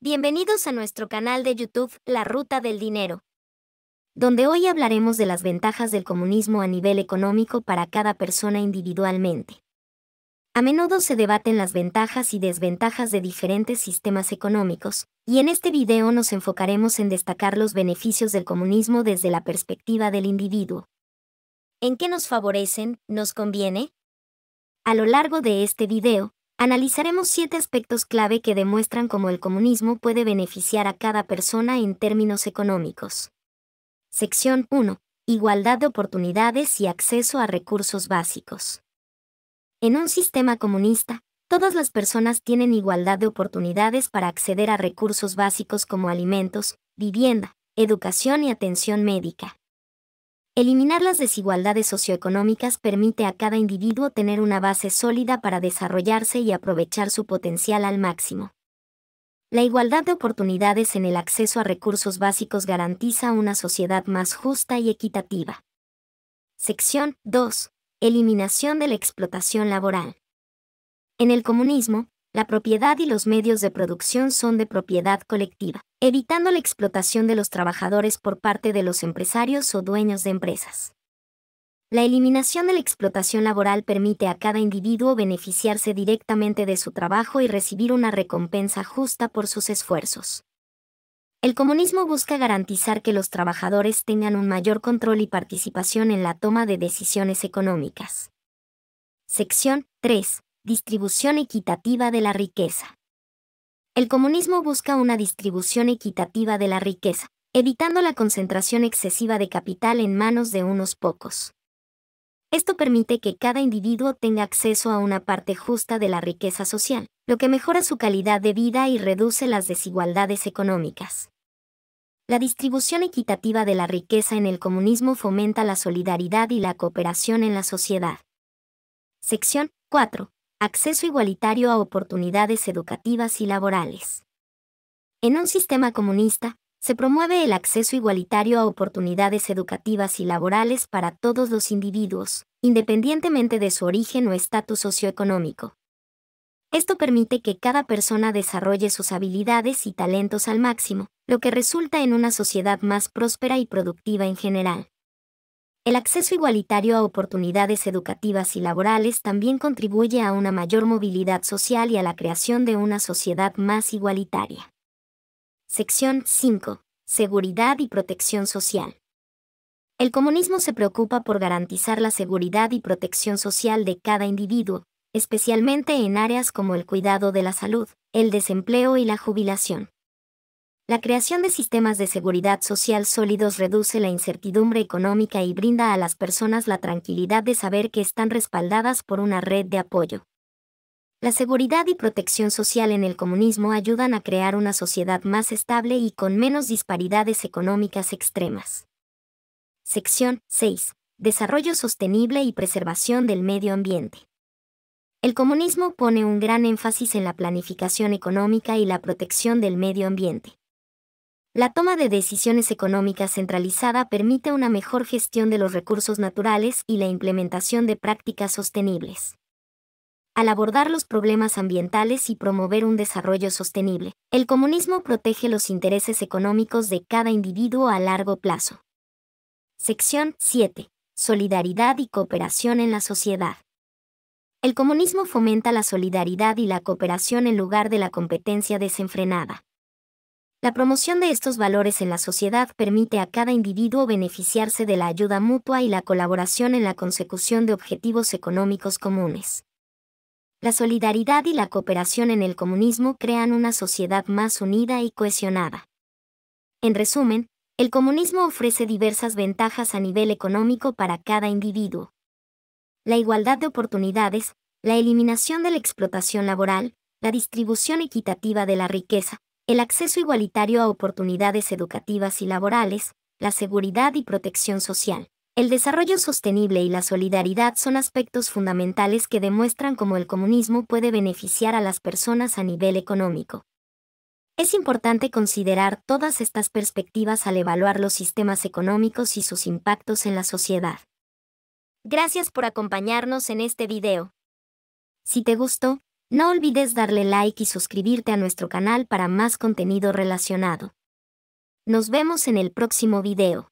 Bienvenidos a nuestro canal de YouTube, La Ruta del Dinero, donde hoy hablaremos de las ventajas del comunismo a nivel económico para cada persona individualmente. A menudo se debaten las ventajas y desventajas de diferentes sistemas económicos, y en este video nos enfocaremos en destacar los beneficios del comunismo desde la perspectiva del individuo. ¿En qué nos favorecen? ¿Nos conviene? A lo largo de este video, Analizaremos siete aspectos clave que demuestran cómo el comunismo puede beneficiar a cada persona en términos económicos. Sección 1. Igualdad de oportunidades y acceso a recursos básicos. En un sistema comunista, todas las personas tienen igualdad de oportunidades para acceder a recursos básicos como alimentos, vivienda, educación y atención médica. Eliminar las desigualdades socioeconómicas permite a cada individuo tener una base sólida para desarrollarse y aprovechar su potencial al máximo. La igualdad de oportunidades en el acceso a recursos básicos garantiza una sociedad más justa y equitativa. Sección 2. Eliminación de la explotación laboral. En el comunismo, la propiedad y los medios de producción son de propiedad colectiva, evitando la explotación de los trabajadores por parte de los empresarios o dueños de empresas. La eliminación de la explotación laboral permite a cada individuo beneficiarse directamente de su trabajo y recibir una recompensa justa por sus esfuerzos. El comunismo busca garantizar que los trabajadores tengan un mayor control y participación en la toma de decisiones económicas. Sección 3 distribución equitativa de la riqueza. El comunismo busca una distribución equitativa de la riqueza, evitando la concentración excesiva de capital en manos de unos pocos. Esto permite que cada individuo tenga acceso a una parte justa de la riqueza social, lo que mejora su calidad de vida y reduce las desigualdades económicas. La distribución equitativa de la riqueza en el comunismo fomenta la solidaridad y la cooperación en la sociedad. Sección 4 acceso igualitario a oportunidades educativas y laborales. En un sistema comunista, se promueve el acceso igualitario a oportunidades educativas y laborales para todos los individuos, independientemente de su origen o estatus socioeconómico. Esto permite que cada persona desarrolle sus habilidades y talentos al máximo, lo que resulta en una sociedad más próspera y productiva en general. El acceso igualitario a oportunidades educativas y laborales también contribuye a una mayor movilidad social y a la creación de una sociedad más igualitaria. Sección 5. Seguridad y protección social. El comunismo se preocupa por garantizar la seguridad y protección social de cada individuo, especialmente en áreas como el cuidado de la salud, el desempleo y la jubilación. La creación de sistemas de seguridad social sólidos reduce la incertidumbre económica y brinda a las personas la tranquilidad de saber que están respaldadas por una red de apoyo. La seguridad y protección social en el comunismo ayudan a crear una sociedad más estable y con menos disparidades económicas extremas. Sección 6. Desarrollo sostenible y preservación del medio ambiente. El comunismo pone un gran énfasis en la planificación económica y la protección del medio ambiente. La toma de decisiones económicas centralizada permite una mejor gestión de los recursos naturales y la implementación de prácticas sostenibles. Al abordar los problemas ambientales y promover un desarrollo sostenible, el comunismo protege los intereses económicos de cada individuo a largo plazo. Sección 7. Solidaridad y cooperación en la sociedad. El comunismo fomenta la solidaridad y la cooperación en lugar de la competencia desenfrenada. La promoción de estos valores en la sociedad permite a cada individuo beneficiarse de la ayuda mutua y la colaboración en la consecución de objetivos económicos comunes. La solidaridad y la cooperación en el comunismo crean una sociedad más unida y cohesionada. En resumen, el comunismo ofrece diversas ventajas a nivel económico para cada individuo. La igualdad de oportunidades, la eliminación de la explotación laboral, la distribución equitativa de la riqueza, el acceso igualitario a oportunidades educativas y laborales, la seguridad y protección social. El desarrollo sostenible y la solidaridad son aspectos fundamentales que demuestran cómo el comunismo puede beneficiar a las personas a nivel económico. Es importante considerar todas estas perspectivas al evaluar los sistemas económicos y sus impactos en la sociedad. Gracias por acompañarnos en este video. Si te gustó, no olvides darle like y suscribirte a nuestro canal para más contenido relacionado. Nos vemos en el próximo video.